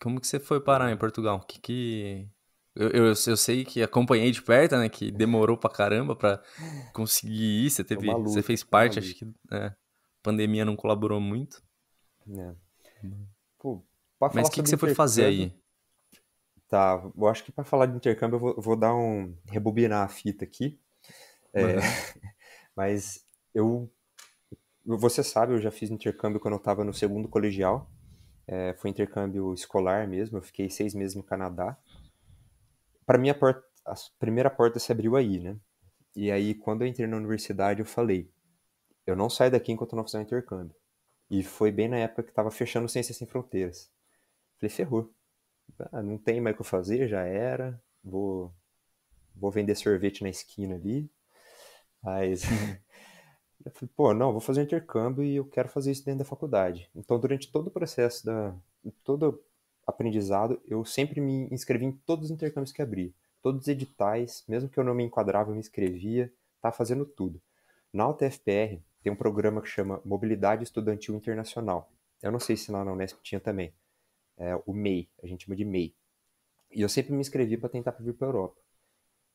Como que você foi parar em Portugal? Que que eu, eu, eu sei que acompanhei de perto, né? Que demorou pra caramba pra conseguir ir. Você é teve, você fez é parte, acho que é, a pandemia não colaborou muito. É. Pô, Mas o que, que você foi fazer aí? Tá, eu acho que para falar de intercâmbio eu vou, vou, dar um rebobinar a fita aqui. É, mas eu, você sabe, eu já fiz intercâmbio quando eu estava no segundo colegial. É, foi intercâmbio escolar mesmo, eu fiquei seis meses no Canadá. Para mim, a, porta, a primeira porta se abriu aí, né? E aí, quando eu entrei na universidade, eu falei: eu não saio daqui enquanto não fizer um intercâmbio. E foi bem na época que estava fechando Ciências Sem Fronteiras. Falei: ferrou. Ah, não tem mais o que eu fazer, já era. Vou, vou vender sorvete na esquina ali. Mas eu falei, pô, não, vou fazer intercâmbio e eu quero fazer isso dentro da faculdade. Então, durante todo o processo, da, todo aprendizado, eu sempre me inscrevi em todos os intercâmbios que abri. Todos os editais, mesmo que eu não me enquadrava, eu me inscrevia, tá fazendo tudo. Na UTFPR tem um programa que chama Mobilidade Estudantil Internacional. Eu não sei se lá na Unesp tinha também. É, o MEI, a gente chama de MEI. E eu sempre me inscrevi para tentar vir para a Europa.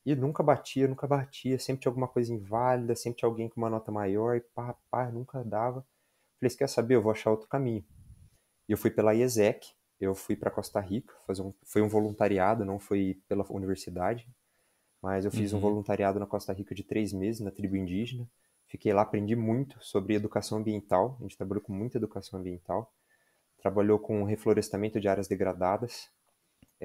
E nunca batia, nunca batia, sempre tinha alguma coisa inválida, sempre tinha alguém com uma nota maior, e pá, pá, nunca dava. Falei, quer saber, eu vou achar outro caminho. E eu fui pela IESEC, eu fui para Costa Rica, fazer um, foi um voluntariado, não foi pela universidade, mas eu fiz uhum. um voluntariado na Costa Rica de três meses, na tribo indígena. Fiquei lá, aprendi muito sobre educação ambiental, a gente trabalhou com muita educação ambiental, trabalhou com reflorestamento de áreas degradadas,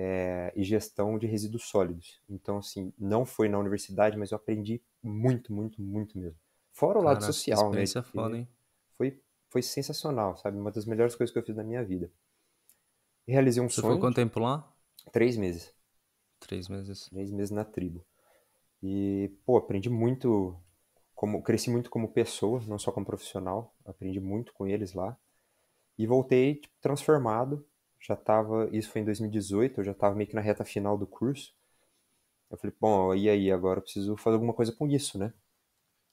é, e gestão de resíduos sólidos. Então, assim, não foi na universidade, mas eu aprendi muito, muito, muito mesmo. Fora o Cara, lado social, né? Foda, foi, foi sensacional, sabe? Uma das melhores coisas que eu fiz na minha vida. Realizei um Você sonho. Você foi quanto tempo lá? Três meses. Três meses. Três meses na tribo. E, pô, aprendi muito, como cresci muito como pessoa, não só como profissional. Aprendi muito com eles lá. E voltei tipo, transformado já estava, isso foi em 2018, eu já estava meio que na reta final do curso. Eu falei, bom, e aí, agora eu preciso fazer alguma coisa com isso, né?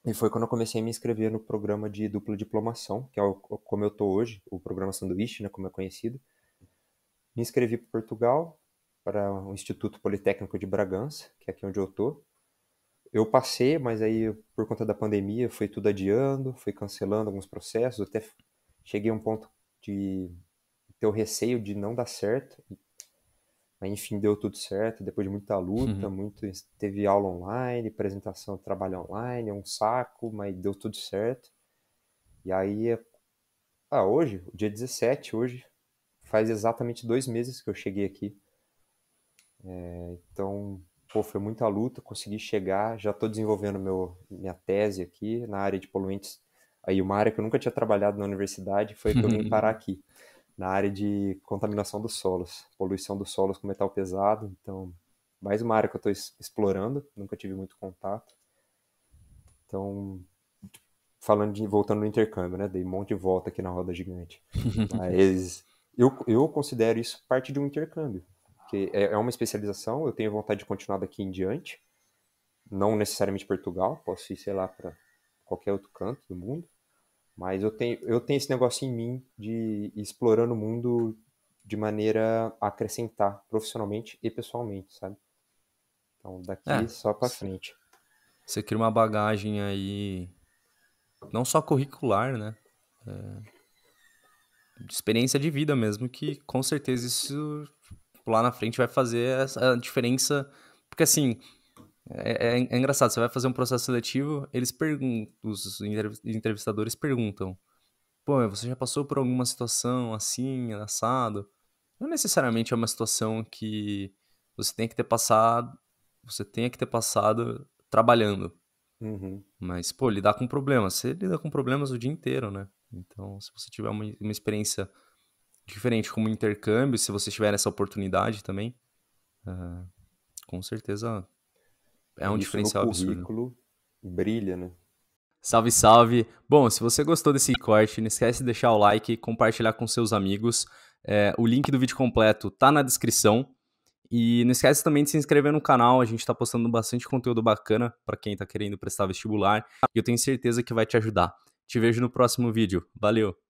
E foi quando eu comecei a me inscrever no programa de dupla diplomação, que é o, como eu tô hoje, o programa Sanduíche, né, como é conhecido. Me inscrevi para Portugal, para o Instituto Politécnico de Bragança, que é aqui onde eu tô. Eu passei, mas aí por conta da pandemia foi tudo adiando, foi cancelando alguns processos, até cheguei a um ponto de o receio de não dar certo. mas enfim, deu tudo certo, depois de muita luta, uhum. muito teve aula online, apresentação, trabalho online, é um saco, mas deu tudo certo. E aí, ah, hoje, dia 17, hoje, faz exatamente dois meses que eu cheguei aqui. É, então, pô, foi muita luta, consegui chegar, já estou desenvolvendo meu, minha tese aqui na área de poluentes. Aí uma área que eu nunca tinha trabalhado na universidade foi que eu vim parar aqui na área de contaminação dos solos, poluição dos solos com metal pesado. Então, mais uma área que eu estou explorando, nunca tive muito contato. Então, falando de voltando no intercâmbio, né? Dei um monte de volta aqui na roda gigante. Mas eu, eu considero isso parte de um intercâmbio, que é, é uma especialização. Eu tenho vontade de continuar daqui em diante, não necessariamente Portugal, posso ir, sei lá, para qualquer outro canto do mundo. Mas eu tenho, eu tenho esse negócio em mim de ir explorando o mundo de maneira a acrescentar profissionalmente e pessoalmente, sabe? Então, daqui é, só para frente. Você cria uma bagagem aí, não só curricular, né? É, de experiência de vida mesmo, que com certeza isso lá na frente vai fazer a diferença. Porque assim, é, é, é, engraçado, você vai fazer um processo seletivo, eles perguntam, os entrevistadores perguntam, pô, você já passou por alguma situação assim, assado? Não necessariamente é uma situação que você tem que ter passado, você tenha que ter passado trabalhando. Uhum. Mas, pô, lidar com problemas, você lida com problemas o dia inteiro, né? Então, se você tiver uma, uma experiência diferente como intercâmbio, se você tiver essa oportunidade também, uh, com certeza é um Isso diferencial no currículo absurdo. brilha, né? Salve, salve! Bom, se você gostou desse corte, não esquece de deixar o like, e compartilhar com seus amigos. É, o link do vídeo completo tá na descrição. E não esquece também de se inscrever no canal, a gente está postando bastante conteúdo bacana para quem está querendo prestar vestibular. E eu tenho certeza que vai te ajudar. Te vejo no próximo vídeo. Valeu!